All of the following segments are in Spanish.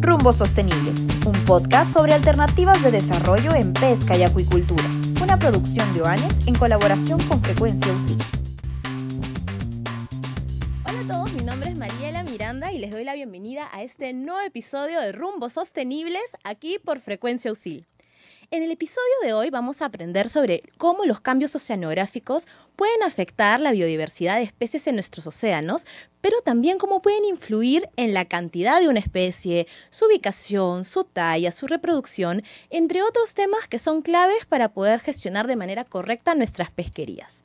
Rumbos Sostenibles, un podcast sobre alternativas de desarrollo en pesca y acuicultura, una producción de OANES en colaboración con Frecuencia usil Hola a todos, mi nombre es Mariela Miranda y les doy la bienvenida a este nuevo episodio de Rumbos Sostenibles aquí por Frecuencia usil. En el episodio de hoy vamos a aprender sobre cómo los cambios oceanográficos pueden afectar la biodiversidad de especies en nuestros océanos, pero también cómo pueden influir en la cantidad de una especie, su ubicación, su talla, su reproducción, entre otros temas que son claves para poder gestionar de manera correcta nuestras pesquerías.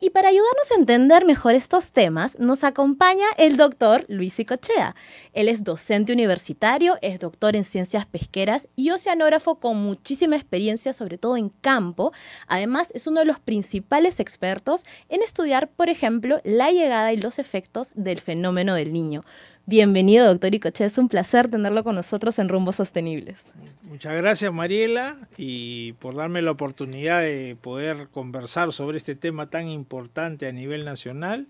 Y para ayudarnos a entender mejor estos temas, nos acompaña el doctor Luis Icochea. Él es docente universitario, es doctor en ciencias pesqueras y oceanógrafo con muchísima experiencia, sobre todo en campo. Además, es uno de los principales expertos en estudiar, por ejemplo, la llegada y los efectos del fenómeno del niño. Bienvenido, doctor Icoche. Es un placer tenerlo con nosotros en Rumbos Sostenibles. Muchas gracias, Mariela, y por darme la oportunidad de poder conversar sobre este tema tan importante a nivel nacional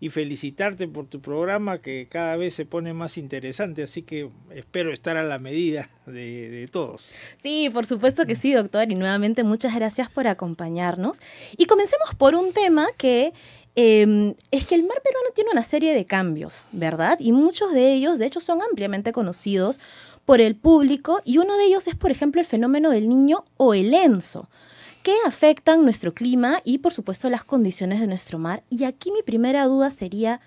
y felicitarte por tu programa que cada vez se pone más interesante, así que espero estar a la medida de, todos. Sí, por supuesto que mm. sí, doctor, y nuevamente muchas gracias por acompañarnos. Y comencemos por un tema que Em, es que el mar peruano tiene una serie de cambios, ¿verdad? Y muchos de ellos, de hecho, son ampliamente conocidos por el público y uno de ellos es, por ejemplo, el fenómeno del niño o el enzo, que afectan nuestro clima y, por supuesto, las condiciones de nuestro mar. Y aquí mi primera duda sería,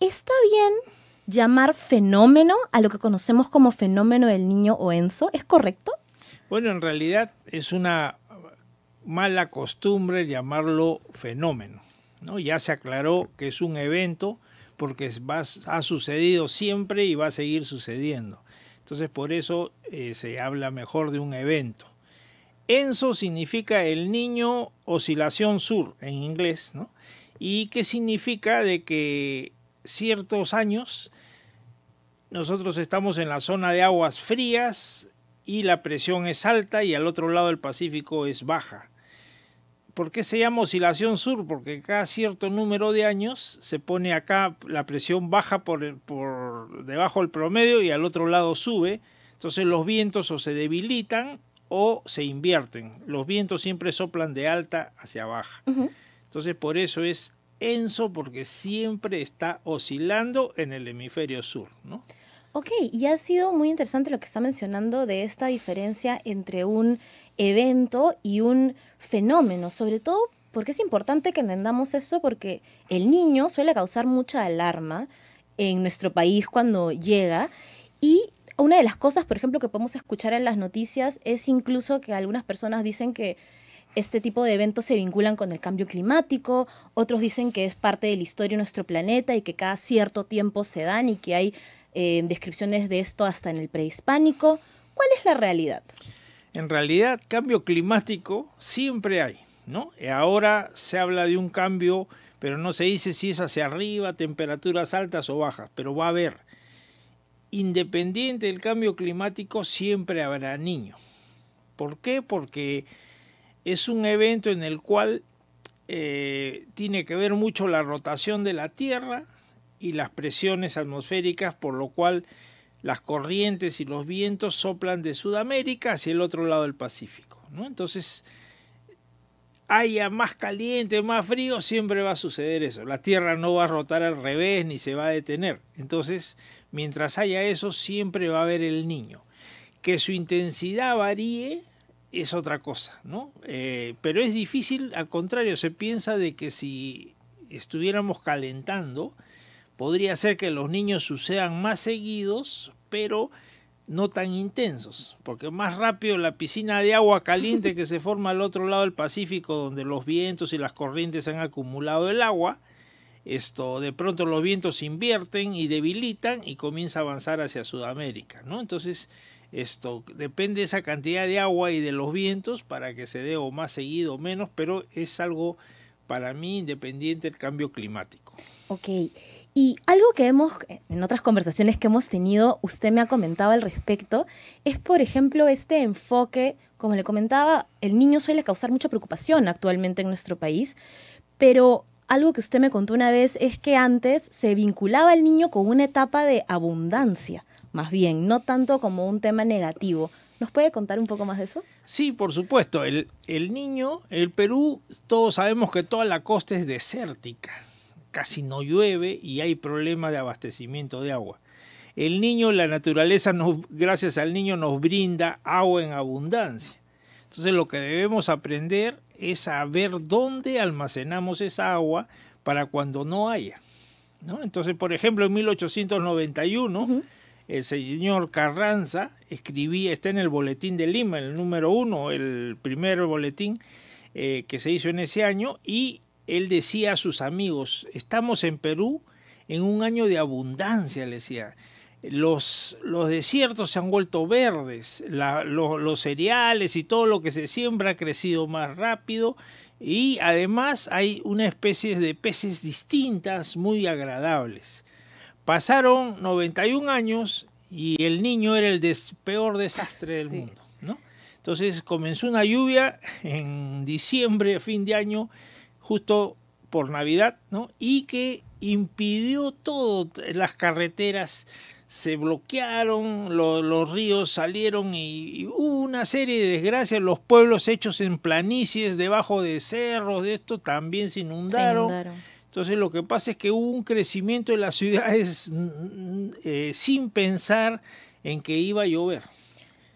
¿está bien llamar fenómeno a lo que conocemos como fenómeno del niño o enzo? ¿Es correcto? Bueno, en realidad es una mala costumbre llamarlo fenómeno. Ya se aclaró que es un evento porque ha sucedido siempre y va a seguir sucediendo. Entonces por eso eh, se habla mejor de un evento. Enso significa el niño oscilación sur en inglés, Y qué significa de que ciertos años nosotros estamos en la zona de aguas frías y la presión es alta y al otro lado del Pacífico es baja. ¿Por qué se llama oscilación sur? Porque cada cierto número de años se pone acá, la presión baja por, por debajo del promedio y al otro lado sube. Entonces los vientos o se debilitan o se invierten. Los vientos siempre soplan de alta hacia baja. Entonces por eso es Enso, porque siempre está oscilando en el hemisferio sur. ¿no? Ok, y ha sido muy interesante lo que está mencionando de esta diferencia entre un evento y un fenómeno, sobre todo porque es importante que entendamos eso porque el niño suele causar mucha alarma en nuestro país cuando llega y una de las cosas, por ejemplo, que podemos escuchar en las noticias es incluso que algunas personas dicen que este tipo de eventos se vinculan con el cambio climático, otros dicen que es parte de la historia de nuestro planeta y que cada cierto tiempo se dan y que hay descripciones de esto hasta en el prehispánico. ¿Cuál es la realidad? En realidad, cambio climático siempre hay, ¿no? Ahora se habla de un cambio, pero no se dice si es hacia arriba, temperaturas altas o bajas, pero va a haber. Independiente del cambio climático, siempre habrá niño. ¿Por qué? Porque es un evento en el cual eh, tiene que ver mucho la rotación de la Tierra, y las presiones atmosféricas, por lo cual las corrientes y los vientos soplan de Sudamérica hacia el otro lado del Pacífico. ¿no? Entonces, haya más caliente, más frío, siempre va a suceder eso. La Tierra no va a rotar al revés ni se va a detener. Entonces, mientras haya eso, siempre va a haber el niño. Que su intensidad varíe es otra cosa, ¿no? Eh, pero es difícil, al contrario, se piensa de que si estuviéramos calentando, Podría ser que los niños sucedan más seguidos, pero no tan intensos, porque más rápido la piscina de agua caliente que se forma al otro lado del Pacífico, donde los vientos y las corrientes han acumulado el agua, esto de pronto los vientos se invierten y debilitan y comienza a avanzar hacia Sudamérica, ¿no? Entonces, esto depende de esa cantidad de agua y de los vientos para que se dé o más seguido o menos, pero es algo para mí independiente del cambio climático. Ok, y algo que hemos, en otras conversaciones que hemos tenido, usted me ha comentado al respecto, es por ejemplo este enfoque, como le comentaba, el niño suele causar mucha preocupación actualmente en nuestro país, pero algo que usted me contó una vez es que antes se vinculaba al niño con una etapa de abundancia, más bien, no tanto como un tema negativo. ¿Nos puede contar un poco más de eso? Sí, por supuesto. El, el niño, el Perú, todos sabemos que toda la costa es desértica casi no llueve y hay problemas de abastecimiento de agua. El niño, la naturaleza, gracias al niño, nos brinda agua en abundancia. Entonces lo que debemos aprender es saber dónde almacenamos esa agua para cuando no haya. Entonces, por ejemplo, en 1891, el señor Carranza escribía, está en el boletín de Lima, el número uno, el primer boletín eh, que se hizo en ese año, y él decía a sus amigos, estamos en Perú en un año de abundancia, le decía. Los, los, desiertos se han vuelto verdes, los cereales y todo lo que se siembra ha crecido más rápido y además hay una especie de peces distintas muy agradables. Pasaron 91 años y el niño era el peor desastre del mundo. ¿no? Entonces comenzó una lluvia en diciembre, fin de año, justo por Navidad, ¿no? Y que impidió todo, las carreteras se bloquearon, los ríos salieron y, hubo una serie de desgracias, los pueblos hechos en planicies, debajo de cerros, de esto también se inundaron. Entonces lo que pasa es que hubo un crecimiento de las ciudades mm, eh, sin pensar en que iba a llover.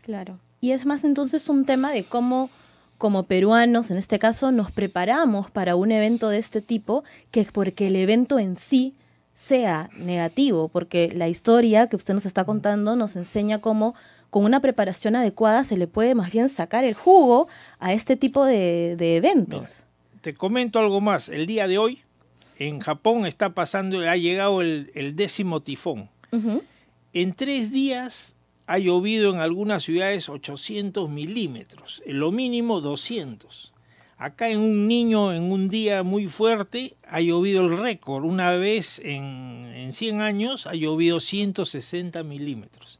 Claro. Y es más entonces un tema de cómo como peruanos, en este caso, nos preparamos para un evento de este tipo, que es porque el evento en sí sea negativo, porque la historia que usted nos está contando nos enseña cómo con una preparación adecuada se le puede más bien sacar el jugo a este tipo de, eventos. te comento algo más. El día de hoy, en Japón está pasando, ha llegado el, décimo tifón. En tres días ha llovido en algunas ciudades 800 milímetros, en lo mínimo 200. Acá en un niño, en un día muy fuerte, ha llovido el récord. Una vez en, 100 años ha llovido 160 milímetros.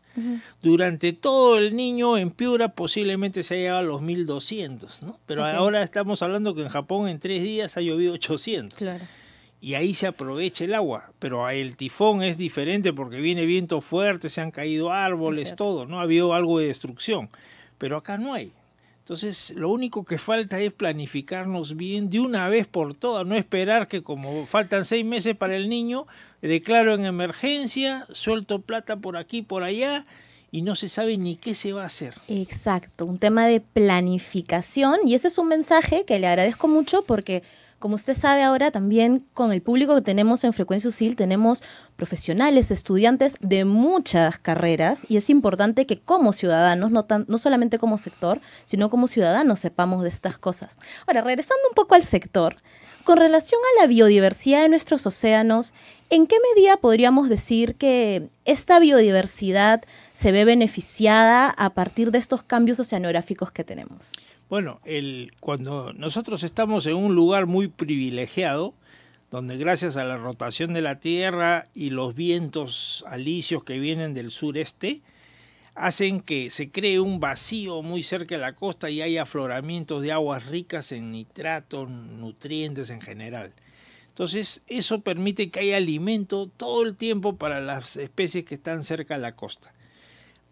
Durante todo el niño en Piura posiblemente se ha llegado a los 1200, ¿no? Pero ahora estamos hablando que en Japón en tres días ha llovido 800. Claro y ahí se aprovecha el agua. Pero el tifón es diferente porque viene viento fuerte, se han caído árboles, todo, ¿no? Ha habido algo de destrucción, pero acá no hay. Entonces, lo único que falta es planificarnos bien de una vez por todas, no esperar que como faltan seis meses para el niño, declaro en emergencia, suelto plata por aquí, por allá, y no se sabe ni qué se va a hacer. Exacto, un tema de planificación y ese es un mensaje que le agradezco mucho porque como usted sabe ahora, también con el público que tenemos en Frecuencia USIL tenemos profesionales, estudiantes de muchas carreras y es importante que como ciudadanos, no, tan, no solamente como sector, sino como ciudadanos sepamos de estas cosas. Ahora, regresando un poco al sector, con relación a la biodiversidad de nuestros océanos, ¿en qué medida podríamos decir que esta biodiversidad se ve beneficiada a partir de estos cambios oceanográficos que tenemos? Bueno, el, cuando nosotros estamos en un lugar muy privilegiado, donde gracias a la rotación de la Tierra y los vientos alisios que vienen del sureste, hacen que se cree un vacío muy cerca de la costa y hay afloramientos de aguas ricas en nitratos, nutrientes en general. Entonces eso permite que haya alimento todo el tiempo para las especies que están cerca de la costa.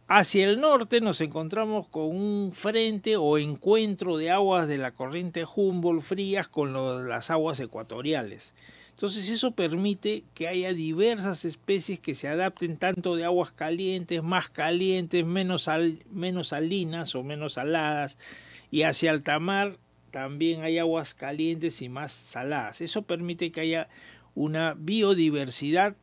Hacia el norte nos encontramos con un frente o encuentro de aguas de la corriente Humboldt frías con las aguas ecuatoriales. Entonces eso permite que haya diversas especies que se adapten tanto de aguas calientes, más calientes, menos, menos salinas o menos saladas. Y hacia alta mar también hay aguas calientes y más saladas. Eso permite que haya una biodiversidad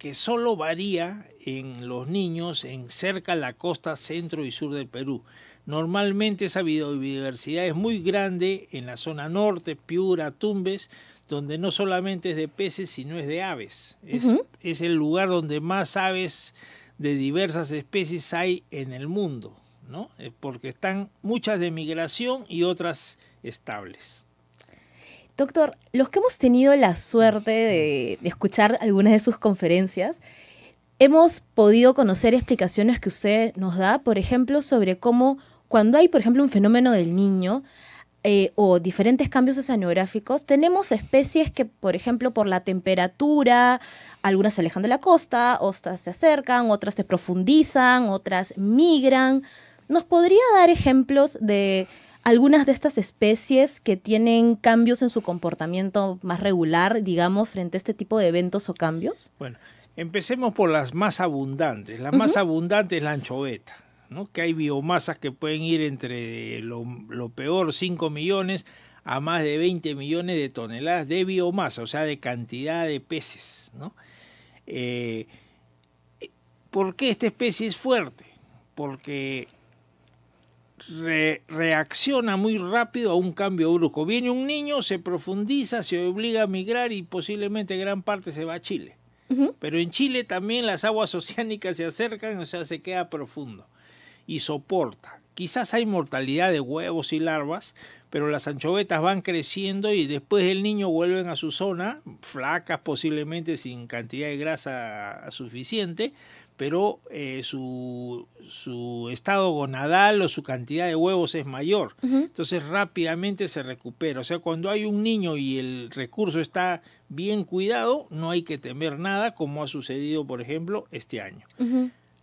que solo varía en los niños en cerca la costa centro y sur del Perú. Normalmente esa biodiversidad es muy grande en la zona norte, Piura, Tumbes, donde no solamente es de peces, sino es de aves. Es, es el lugar donde más aves de diversas especies hay en el mundo, ¿no? Eh, porque están muchas de migración y otras estables. Doctor, los que hemos tenido la suerte de, escuchar algunas de sus conferencias, hemos podido conocer explicaciones que usted nos da, por ejemplo, sobre cómo cuando hay, por ejemplo, un fenómeno del niño, eh, o diferentes cambios oceanográficos, tenemos especies que, por ejemplo, por la temperatura, algunas se alejan de la costa, otras se acercan, otras se profundizan, otras migran. ¿Nos podría dar ejemplos de algunas de estas especies que tienen cambios en su comportamiento más regular, digamos, frente a este tipo de eventos o cambios. Bueno, empecemos por las más abundantes. La más abundante es la anchoveta. ¿no? que hay biomasas que pueden ir entre lo, peor 5 millones a más de 20 millones de toneladas de biomasa, o sea, de cantidad de peces. ¿no? Eh, ¿Por qué esta especie es fuerte? Porque reacciona muy rápido a un cambio brusco. Viene un niño, se profundiza, se obliga a migrar y posiblemente gran parte se va a Chile. Pero en Chile también las aguas oceánicas se acercan, o sea, se queda profundo y soporta. Quizás hay mortalidad de huevos y larvas, pero las anchovetas van creciendo y después el niño vuelven a su zona, flacas posiblemente sin cantidad de grasa suficiente, pero eh, su, estado gonadal o su cantidad de huevos es mayor. Entonces rápidamente se recupera. O sea, cuando hay un niño y el recurso está bien cuidado, no hay que temer nada, como ha sucedido, por ejemplo, este año.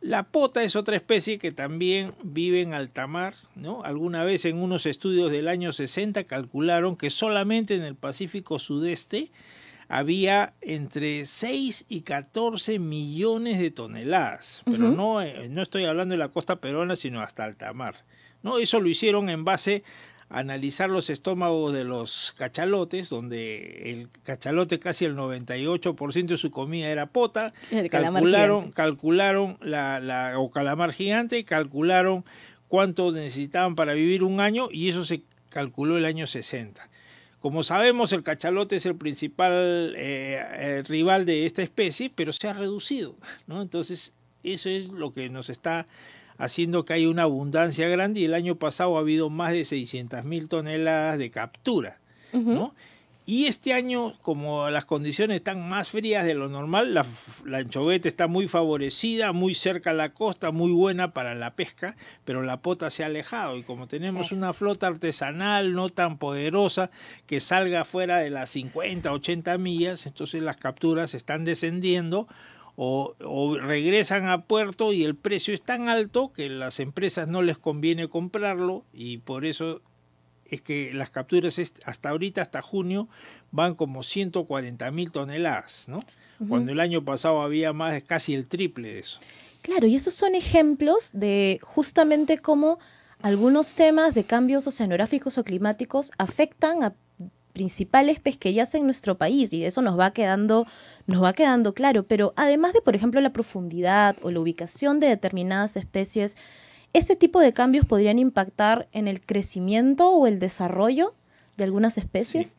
La pota es otra especie que también vive en alta mar. ¿no? Alguna vez en unos estudios del año 60 calcularon que solamente en el Pacífico Sudeste había entre 6 y 14 millones de toneladas, pero no, eh, no estoy hablando de la costa peruana, sino hasta alta mar. ¿no? Eso lo hicieron en base a analizar los estómagos de los cachalotes, donde el cachalote casi el 98% de su comida era pota, calcularon, calcularon la, la, o calamar gigante, calcularon cuánto necesitaban para vivir un año y eso se calculó el año 60. Como sabemos, el cachalote es el principal eh, eh, rival de esta especie, pero se ha reducido, ¿no? Entonces, eso es lo que nos está haciendo que haya una abundancia grande y el año pasado ha habido más de 600 mil toneladas de captura, ¿no? Y este año, como las condiciones están más frías de lo normal, la, la anchoveta está muy favorecida, muy cerca a la costa, muy buena para la pesca, pero la pota se ha alejado. Y como tenemos una flota artesanal no tan poderosa que salga fuera de las 50, 80 millas, entonces las capturas están descendiendo. O, o, regresan a puerto y el precio es tan alto que las empresas no les conviene comprarlo y por eso es que las capturas hasta ahorita, hasta junio, van como 140 mil toneladas, ¿no? Cuando el año pasado había más, casi el triple de eso. Claro, y esos son ejemplos de justamente cómo algunos temas de cambios oceanográficos o climáticos afectan a principales pesquerías en nuestro país y eso nos va quedando nos va quedando claro, pero además de por ejemplo la profundidad o la ubicación de determinadas especies ¿Ese tipo de cambios podrían impactar en el crecimiento o el desarrollo de algunas especies?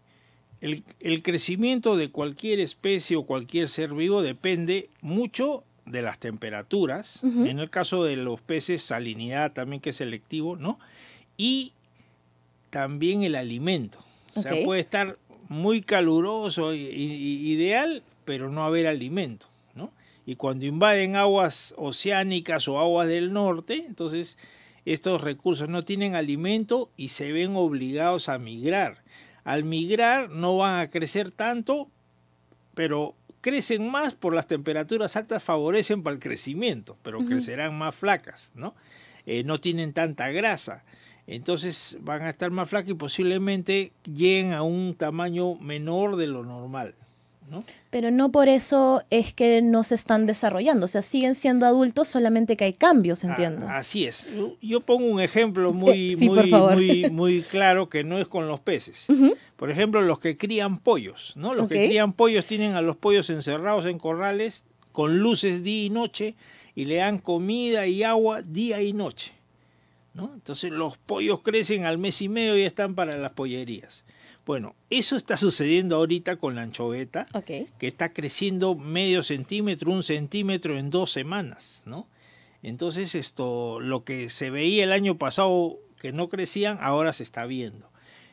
El, crecimiento de cualquier especie o cualquier ser vivo depende mucho de las temperaturas, en el caso de los peces salinidad también que es selectivo, ¿no? Y también el alimento. O sea, puede estar muy caluroso, y ideal, pero no haber alimento y cuando invaden aguas oceánicas o aguas del norte, entonces estos recursos no tienen alimento y se ven obligados a migrar. Al migrar no van a crecer tanto, pero crecen más por las temperaturas altas favorecen para el crecimiento, pero crecerán más flacas, ¿no? Eh, no tienen tanta grasa. Entonces van a estar más flacas y posiblemente lleguen a un tamaño menor de lo normal. Pero no por eso es que no se están desarrollando, o sea, siguen siendo adultos, solamente que hay cambios, ah, entiendo. así es. Yo pongo un ejemplo muy, eh, muy, muy, claro que no es con los peces. Por ejemplo, los que crían pollos, ¿no? Los que crían pollos tienen a los pollos encerrados en corrales con luces día y noche y le dan comida y agua día y noche. Entonces los pollos crecen al mes y medio y están para las pollerías. Bueno, eso está sucediendo ahorita con la anchoveta, que está creciendo medio centímetro, un centímetro en dos semanas, ¿no? Entonces, esto, lo que se veía el año pasado que no crecían, ahora se está viendo.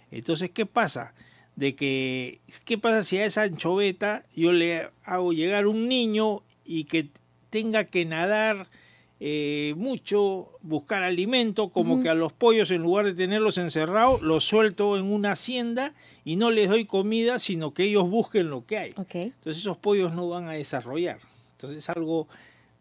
Entonces, ¿qué pasa? De que, ¿qué pasa si a esa anchoveta yo le hago llegar un niño y que tenga que nadar eh, mucho buscar alimento, como que a los pollos en lugar de tenerlos encerrados, los suelto en una hacienda y no les doy comida, sino que ellos busquen lo que hay. Entonces esos pollos no van a desarrollar. Entonces es algo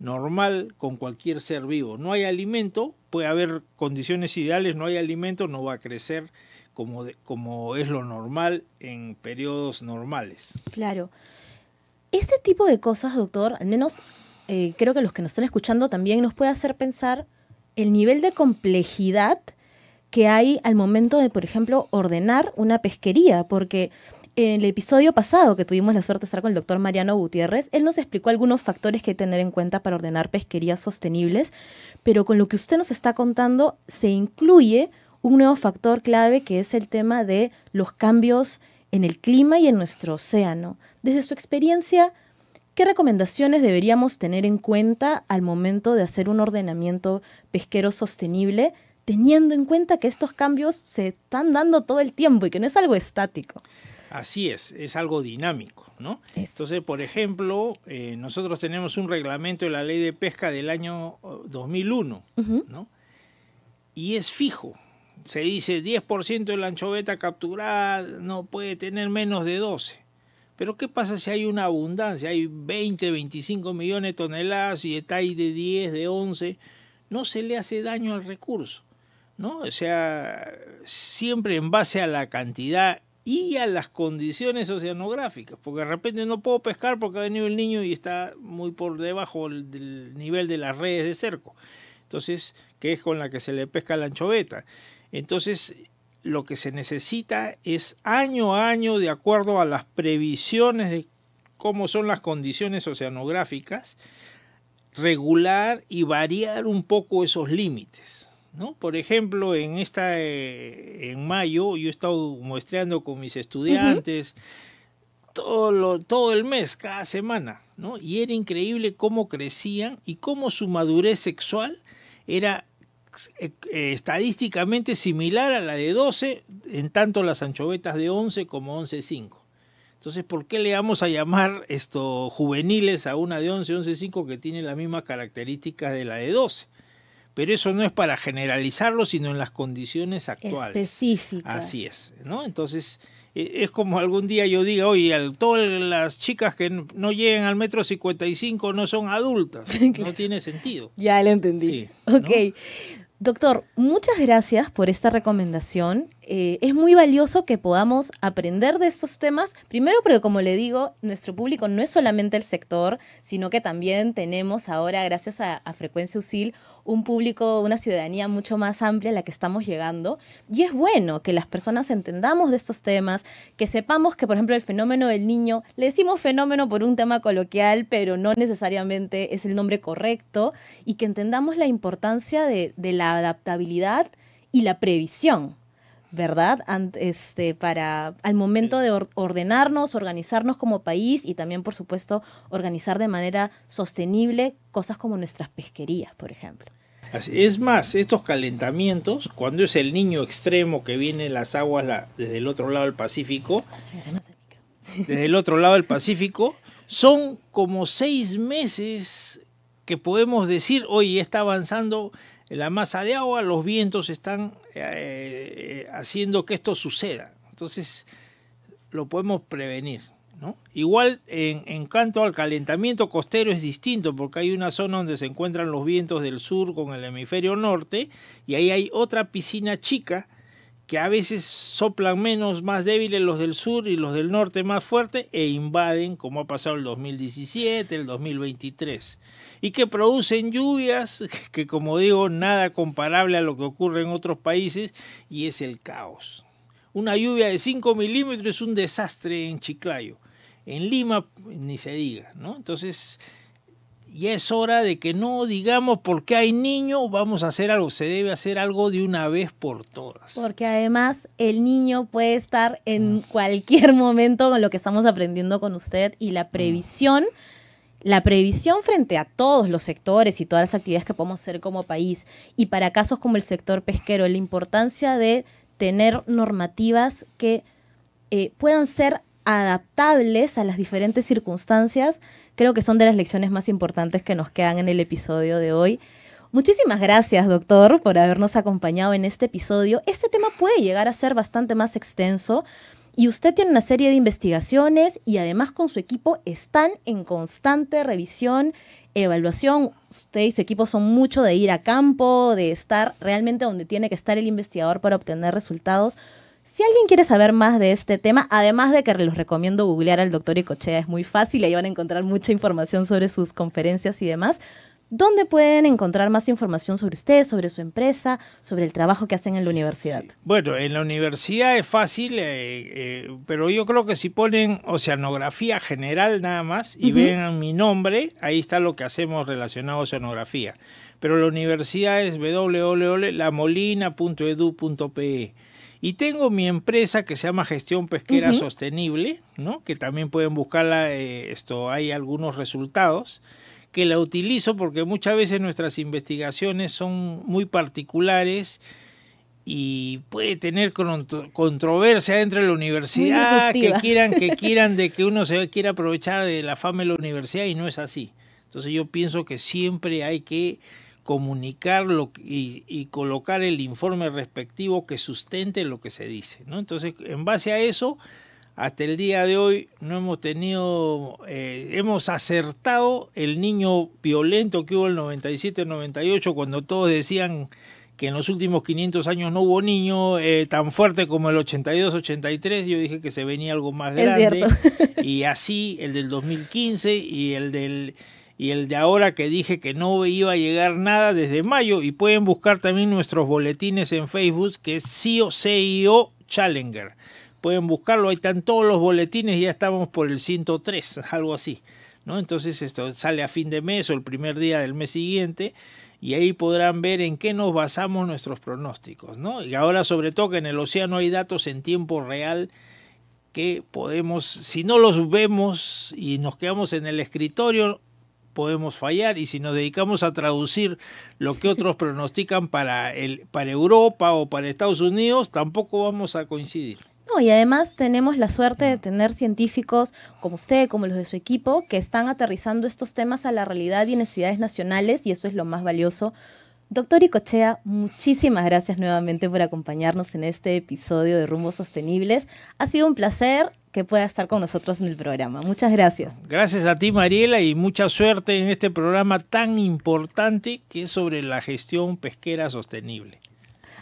normal con cualquier ser vivo. No hay alimento, puede haber condiciones ideales, no hay alimento, no va a crecer como, como es lo normal en periodos normales. Claro. Este tipo de cosas, doctor, al menos eh, creo que los que nos están escuchando también nos puede hacer pensar el nivel de complejidad que hay al momento de, por ejemplo, ordenar una pesquería, porque en el episodio pasado que tuvimos la suerte de estar con el doctor Mariano Gutiérrez, él nos explicó algunos factores que que tener en cuenta para ordenar pesquerías sostenibles, pero con lo que usted nos está contando se incluye un nuevo factor clave que es el tema de los cambios en el clima y en nuestro océano. Desde su experiencia, ¿Qué recomendaciones deberíamos tener en cuenta al momento de hacer un ordenamiento pesquero sostenible, teniendo en cuenta que estos cambios se están dando todo el tiempo y que no es algo estático? Así es, es algo dinámico, ¿no? Entonces, por ejemplo, eh, nosotros tenemos un reglamento de la ley de pesca del año 2001, Y es fijo. Se dice 10% de la anchoveta capturada no puede tener menos de 12. Pero ¿qué pasa si hay una abundancia? Hay 20, 25 millones de toneladas y está ahí de 10, de 11. No se le hace daño al recurso, ¿no? O sea, siempre en base a la cantidad y a las condiciones oceanográficas, porque de repente no puedo pescar porque ha venido el niño y está muy por debajo del nivel de las redes de cerco, entonces, que es con la que se le pesca la anchoveta. Entonces, lo que se necesita es año a año, de acuerdo a las previsiones de cómo son las condiciones oceanográficas, regular y variar un poco esos límites. ¿no? Por ejemplo, en, esta, eh, en mayo yo he estado muestreando con mis estudiantes. Todo, todo, el mes, cada semana, Y era increíble cómo crecían y cómo su madurez sexual era eh, eh, estadísticamente similar a la de 12, en tanto las anchovetas de 11 como 11.5. Entonces, ¿por qué le vamos a llamar esto, juveniles a una de 11, 11.5 que tiene las mismas características de la de 12? Pero eso no es para generalizarlo, sino en las condiciones actuales. Específicas. Así es, ¿no? Entonces, e, es como algún día yo diga, oye, todas las chicas que no lleguen al metro 55 no son adultas. No tiene sentido. Ya lo entendí. Sí, ok. Doctor, muchas gracias por esta recomendación eh, es muy valioso que podamos aprender de estos temas, primero porque como le digo, nuestro público no es solamente el sector, sino que también tenemos ahora, gracias a, Frecuencia USIL, un público, una ciudadanía mucho más amplia a la que estamos llegando. Y es bueno que las personas entendamos de estos temas, que sepamos que, por ejemplo, el fenómeno del niño, le decimos fenómeno por un tema coloquial, pero no necesariamente es el nombre correcto, y que entendamos la importancia de la adaptabilidad y la previsión ¿verdad? este, para al momento de ordenarnos, organizarnos como país y también, por supuesto, organizar de manera sostenible cosas como nuestras pesquerías, por ejemplo. Es más, estos calentamientos, cuando es el niño extremo que viene en las aguas desde el otro lado del Pacífico, desde el otro lado del Pacífico, son como seis meses que podemos decir, oye, está avanzando la masa de agua, los vientos están eh, eh, haciendo que esto suceda. Entonces lo podemos prevenir. ¿no? Igual en, cuanto al calentamiento costero es distinto porque hay una zona donde se encuentran los vientos del sur con el hemisferio norte y ahí hay otra piscina chica que a veces soplan menos, más débiles los del sur y los del norte más fuerte e invaden como ha pasado el 2017, el 2023 y que producen lluvias que como digo nada comparable a lo que ocurre en otros países y es el caos. Una lluvia de 5 milímetros es un desastre en Chiclayo. En Lima ni se diga, ¿no? Entonces ya es hora de que no digamos porque hay niño, vamos a hacer algo, se debe hacer algo de una vez por todas. Porque además el niño puede estar en ah. cualquier momento con lo que estamos aprendiendo con usted y la mm. previsión la previsión frente a todos los sectores y todas las actividades que podemos hacer como país y para casos como el sector pesquero, la importancia de tener normativas que eh, puedan ser adaptables a las diferentes circunstancias, creo que son de las lecciones más importantes que nos quedan en el episodio de hoy. Muchísimas gracias, doctor, por habernos acompañado en este episodio. Este tema puede llegar a ser bastante más extenso. Y usted tiene una serie de investigaciones y además con su equipo están en constante revisión, evaluación. Usted y su equipo son mucho de ir a campo, de estar realmente donde tiene que estar el investigador para obtener resultados. Si alguien quiere saber más de este tema, además de que los recomiendo googlear al doctor Ecochea, es muy fácil, ahí van a encontrar mucha información sobre sus conferencias y demás. ¿Dónde pueden encontrar más información sobre ustedes, sobre su empresa, sobre el trabajo que hacen en la universidad? Bueno, en la universidad es fácil, eh, eh, pero yo creo que si ponen oceanografía general nada más y ven mi nombre, ahí está lo que hacemos relacionado a oceanografía. Pero la universidad es www.lamolina.edu.pe. Y tengo mi empresa que se llama Gestión Pesquera Sostenible, ¿no? que también pueden buscarla, eh, esto, hay algunos resultados que la utilizo porque muchas veces nuestras investigaciones son muy particulares y puede tener controversia entre la universidad, que quieran, que quieran de que uno se quiera aprovechar de la fama de la universidad y no es así. Entonces yo pienso que siempre hay que comunicar y, y, colocar el informe respectivo que sustente lo que se dice. ¿no? Entonces, en base a eso, hasta el día de hoy no hemos tenido, eh, hemos acertado el niño violento que hubo el 97-98 cuando todos decían que en los últimos 500 años no hubo niño eh, tan fuerte como el 82-83, yo dije que se venía algo más grande. y así el del 2015 y el del y el de ahora que dije que no iba a llegar nada desde mayo y pueden buscar también nuestros boletines en Facebook que es CIO Challenger pueden buscarlo, ahí están todos los boletines, y ya estamos por el 103, algo así. ¿no? Entonces esto sale a fin de mes o el primer día del mes siguiente y ahí podrán ver en qué nos basamos nuestros pronósticos. ¿no? Y ahora sobre todo que en el océano hay datos en tiempo real que podemos, si no los vemos y nos quedamos en el escritorio, podemos fallar y si nos dedicamos a traducir lo que otros pronostican para, el, para Europa o para Estados Unidos, tampoco vamos a coincidir y además tenemos la suerte de tener científicos como usted, como los de su equipo, que están aterrizando estos temas a la realidad y necesidades nacionales, y eso es lo más valioso. Doctor Icochea, muchísimas gracias nuevamente por acompañarnos en este episodio de Rumbos Sostenibles. Ha sido un placer que pueda estar con nosotros en el programa. Muchas gracias. Gracias a ti, Mariela, y mucha suerte en este programa tan importante que es sobre la gestión pesquera sostenible.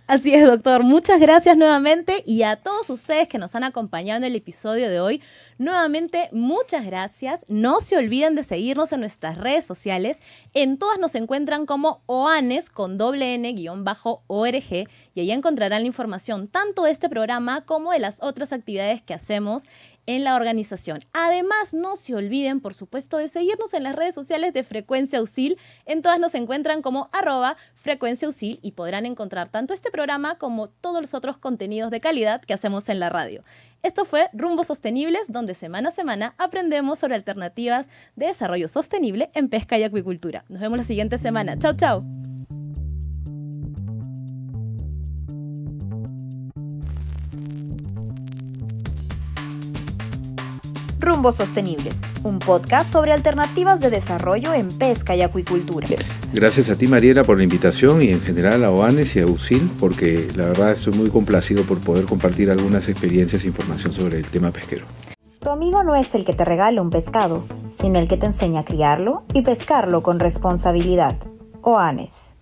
Así es, doctor. Muchas gracias nuevamente y a todos ustedes que nos han acompañado en el episodio de hoy. Nuevamente, muchas gracias. No se olviden de seguirnos en nuestras redes sociales. En todas nos encuentran como OANES con doble N ORG y ahí encontrarán la información tanto de este programa como de las otras actividades que hacemos en la organización. Además, no se olviden, por supuesto, de seguirnos en las redes sociales de Frecuencia USIL. En todas nos encuentran como arroba Frecuencia USIL y podrán encontrar tanto este programa como todos los otros contenidos de calidad que hacemos en la radio. Esto fue Rumbos Sostenibles, donde semana a semana aprendemos sobre alternativas de desarrollo sostenible en pesca y acuicultura. Nos vemos la siguiente semana. Chao, chao. Rumbos Sostenibles, un podcast sobre alternativas de desarrollo en pesca y acuicultura. Gracias a ti Mariela por la invitación y en general a OANES y a USIL porque la verdad estoy muy complacido por poder compartir algunas experiencias e información sobre el tema pesquero. Tu amigo no es el que te regala un pescado, sino el que te enseña a criarlo y pescarlo con responsabilidad. OANES.